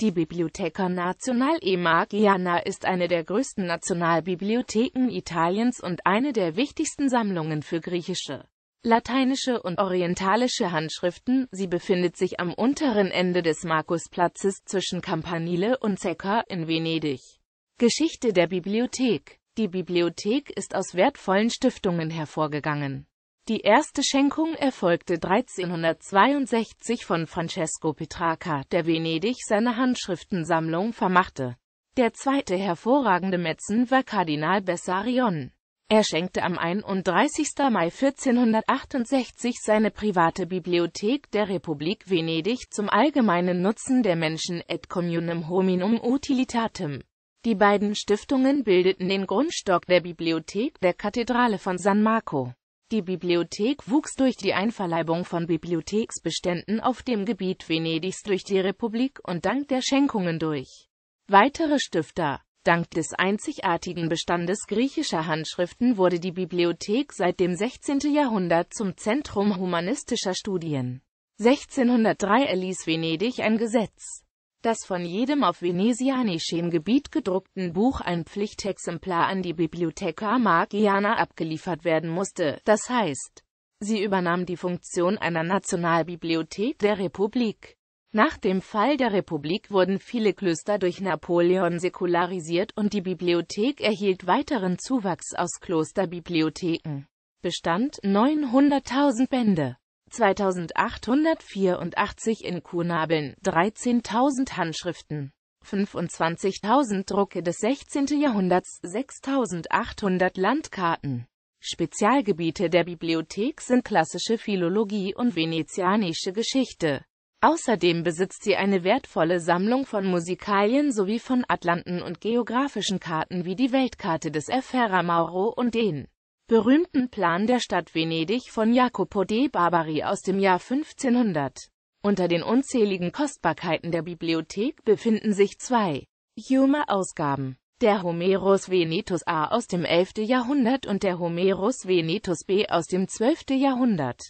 Die Biblioteca Nazionale e Magiana ist eine der größten Nationalbibliotheken Italiens und eine der wichtigsten Sammlungen für griechische, lateinische und orientalische Handschriften. Sie befindet sich am unteren Ende des Markusplatzes zwischen Campanile und Zecca in Venedig. Geschichte der Bibliothek Die Bibliothek ist aus wertvollen Stiftungen hervorgegangen die erste Schenkung erfolgte 1362 von Francesco Petrarca, der Venedig seine Handschriftensammlung vermachte. Der zweite hervorragende Metzen war Kardinal Bessarion. Er schenkte am 31. Mai 1468 seine private Bibliothek der Republik Venedig zum allgemeinen Nutzen der Menschen et communem hominum utilitatem. Die beiden Stiftungen bildeten den Grundstock der Bibliothek der Kathedrale von San Marco. Die Bibliothek wuchs durch die Einverleibung von Bibliotheksbeständen auf dem Gebiet Venedigs durch die Republik und dank der Schenkungen durch weitere Stifter. Dank des einzigartigen Bestandes griechischer Handschriften wurde die Bibliothek seit dem 16. Jahrhundert zum Zentrum humanistischer Studien. 1603 erließ Venedig ein Gesetz, das von jedem auf venezianischem Gebiet gedruckten Buch ein Pflichtexemplar an die Bibliotheca Margiana abgeliefert werden musste, das heißt, sie übernahm die Funktion einer Nationalbibliothek der Republik. Nach dem Fall der Republik wurden viele Klöster durch Napoleon säkularisiert und die Bibliothek erhielt weiteren Zuwachs aus Klosterbibliotheken. Bestand 900.000 Bände. 2884 in Kunabeln, 13.000 Handschriften. 25.000 Drucke des 16. Jahrhunderts, 6.800 Landkarten. Spezialgebiete der Bibliothek sind klassische Philologie und venezianische Geschichte. Außerdem besitzt sie eine wertvolle Sammlung von Musikalien sowie von Atlanten und geografischen Karten wie die Weltkarte des Erfera Mauro und den berühmten Plan der Stadt Venedig von Jacopo de Barbari aus dem Jahr 1500. Unter den unzähligen Kostbarkeiten der Bibliothek befinden sich zwei Hume-Ausgaben. Der Homerus Venetus A aus dem 11. Jahrhundert und der Homerus Venetus B aus dem 12. Jahrhundert.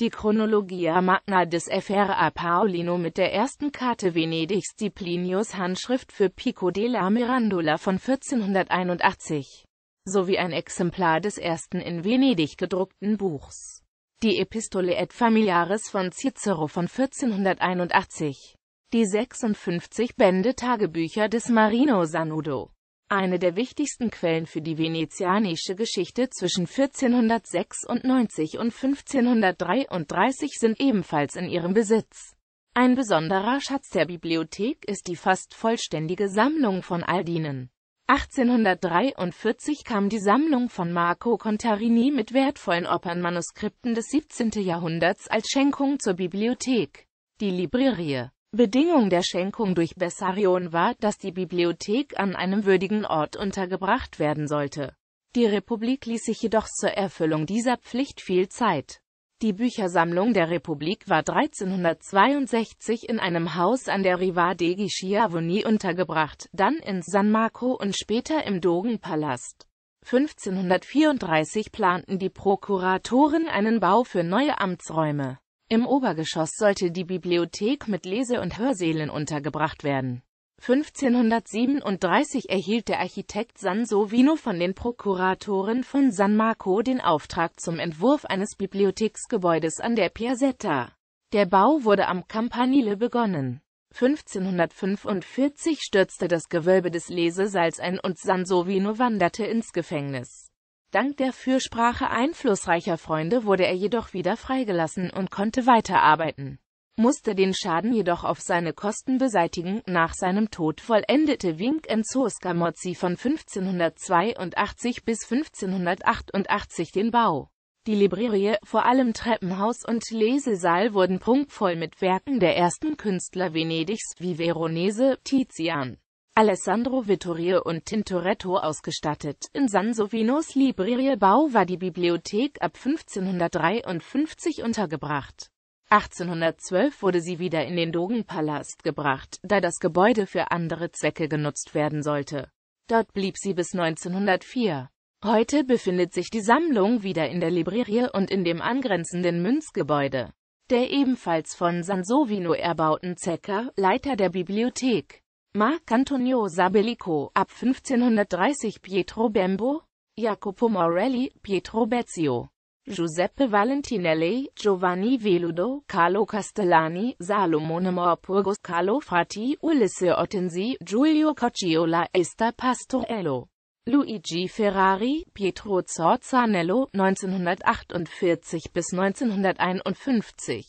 Die Chronologia Magna des FRA Paolino mit der ersten Karte Venedigs die Plinius Handschrift für Pico della Mirandola von 1481 sowie ein Exemplar des ersten in Venedig gedruckten Buchs. Die Epistole et Familiaris von Cicero von 1481. Die 56 Bände Tagebücher des Marino Sanudo. Eine der wichtigsten Quellen für die venezianische Geschichte zwischen 1496 und 1533 sind ebenfalls in ihrem Besitz. Ein besonderer Schatz der Bibliothek ist die fast vollständige Sammlung von Aldinen. 1843 kam die Sammlung von Marco Contarini mit wertvollen Opernmanuskripten des 17. Jahrhunderts als Schenkung zur Bibliothek, die Librerie. Bedingung der Schenkung durch Bessarion war, dass die Bibliothek an einem würdigen Ort untergebracht werden sollte. Die Republik ließ sich jedoch zur Erfüllung dieser Pflicht viel Zeit. Die Büchersammlung der Republik war 1362 in einem Haus an der Riva degli Schiavoni untergebracht, dann in San Marco und später im Dogenpalast. 1534 planten die Prokuratoren einen Bau für neue Amtsräume. Im Obergeschoss sollte die Bibliothek mit Lese- und Hörsälen untergebracht werden. 1537 erhielt der Architekt Sansovino von den Prokuratoren von San Marco den Auftrag zum Entwurf eines Bibliotheksgebäudes an der Piazzetta. Der Bau wurde am Campanile begonnen. 1545 stürzte das Gewölbe des Lesesaals ein und Sansovino wanderte ins Gefängnis. Dank der Fürsprache einflussreicher Freunde wurde er jedoch wieder freigelassen und konnte weiterarbeiten musste den Schaden jedoch auf seine Kosten beseitigen. Nach seinem Tod vollendete Wink Enzo Scamozzi von 1582 bis 1588 den Bau. Die Librerie, vor allem Treppenhaus und Lesesaal wurden prunkvoll mit Werken der ersten Künstler Venedigs wie Veronese, Tizian, Alessandro Vittorio und Tintoretto ausgestattet. In Sansovinos Librerie Bau war die Bibliothek ab 1553 untergebracht. 1812 wurde sie wieder in den Dogenpalast gebracht, da das Gebäude für andere Zwecke genutzt werden sollte. Dort blieb sie bis 1904. Heute befindet sich die Sammlung wieder in der Librerie und in dem angrenzenden Münzgebäude. Der ebenfalls von Sansovino erbauten Zecker, Leiter der Bibliothek, Marc Antonio Sabellico, ab 1530 Pietro Bembo, Jacopo Morelli, Pietro Bezio. Giuseppe Valentinelli, Giovanni Veludo, Carlo Castellani, Salomone Morpurgos, Carlo Fratti, Ulisse Ottensi, Giulio Cocciola, Esther Pastorello, Luigi Ferrari, Pietro Zorzanello, 1948 bis 1951.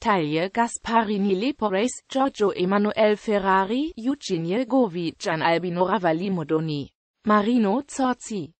Taglie Gasparini Lepores, Giorgio Emanuele Ferrari, Eugenie Govi, Gian Albino Ravalli Modoni, Marino Zorzi.